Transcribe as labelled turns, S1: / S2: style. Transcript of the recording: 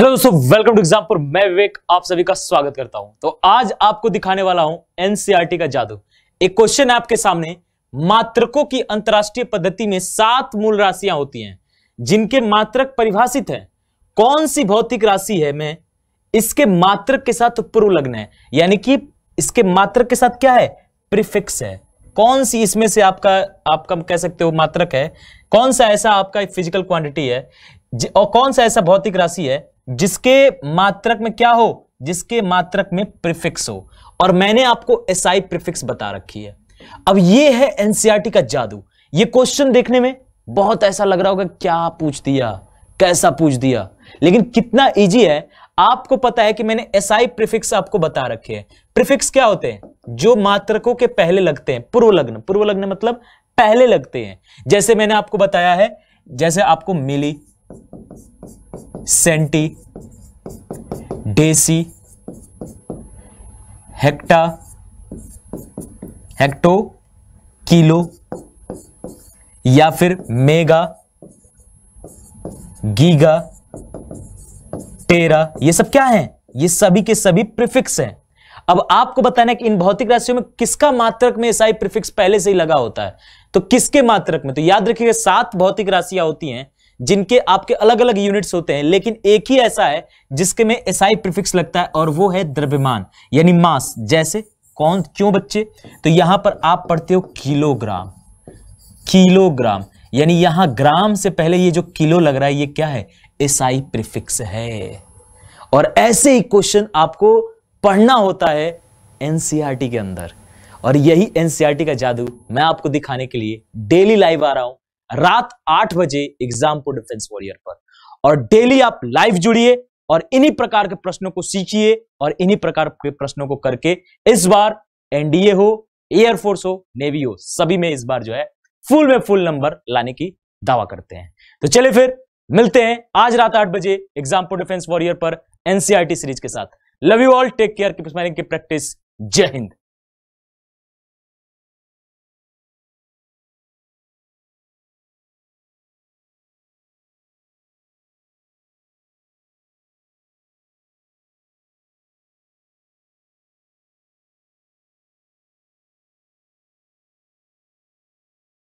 S1: hello दोस्तों welcome to Exampur मैं विवेक आप सभी का स्वागत करता हूं तो आज आपको दिखाने वाला हूं एनसीईआरटी e का जादू एक क्वेश्चन है आपके सामने मात्रकों की अंतरराष्ट्रीय पद्धति में सात मूल राशियां होती हैं जिनके मात्रक परिभाषित हैं कौन सी भौतिक राशि है मैं इसके मात्रक के साथ पूर्व लग्न है यानी कि इसके मात्र के साथ क्या है प्रिफिक्स है कौन सी इसमें से आपका आपका कह सकते हो मात्रक है कौन सा ऐसा आपका फिजिकल क्वांटिटी है और कौन सा ऐसा भौतिक राशि है जिसके मात्रक में क्या हो जिसके मात्रक में प्रिफिक्स हो और मैंने आपको एस आई प्रिफिक्स बता रखी है अब ये है एनसीआरटी e का जादू ये क्वेश्चन देखने में बहुत ऐसा लग रहा होगा क्या पूछ दिया कैसा पूछ दिया लेकिन कितना इजी है आपको पता है कि मैंने एस आई प्रिफिक्स आपको बता रखे हैं प्रिफिक्स क्या होते हैं जो मात्रकों के पहले लगते हैं पूर्व लग्न पूर्व लग्न मतलब पहले लगते हैं जैसे मैंने आपको बताया है जैसे आपको milli centi deci hecta hecto kilo या फिर मेगा गीगा टेरा ये सब क्या है ये सभी के सभी प्रिफिक्स हैं अब आपको बताना है कि इन भौतिक राशियों में किसका मात्रक में ईसाई प्रिफिक्स पहले से ही लगा होता है तो किसके मात्रक में तो याद रखिएगा सात भौतिक राशियां होती हैं जिनके आपके अलग अलग यूनिट्स होते हैं लेकिन एक ही ऐसा है जिसके में एसआई प्रिफिक्स लगता है और वो है द्रव्यमान यानी मास जैसे कौन क्यों बच्चे तो यहां पर आप पढ़ते हो किलोग्राम किलोग्राम यानी यहां ग्राम से पहले ये जो किलो लग रहा है ये क्या है एसआई प्रिफिक्स है और ऐसे ही क्वेश्चन आपको पढ़ना होता है एनसीईआरटी e के अंदर और यही एनसीईआरटी e का जादू मैं आपको दिखाने के लिए डेली लाइव आ रहा हूं रात आठ बजे एग्जामपुर डिफेंस वॉरियर पर और डेली आप लाइव जुड़िए और इन्हीं प्रकार के प्रश्नों को सीखिए और इन्हीं प्रकार के प्रश्नों को करके इस बार एनडीए हो एयरफोर्स हो नेवी हो सभी में इस बार जो है फुल में फुल नंबर लाने की दावा करते हैं तो चले फिर मिलते हैं आज रात आठ बजे एग्जामपुर डिफेंस वॉरियर पर एनसीआरटी सीरीज के साथ love you all take care की प्रैक्टिस जय हिंद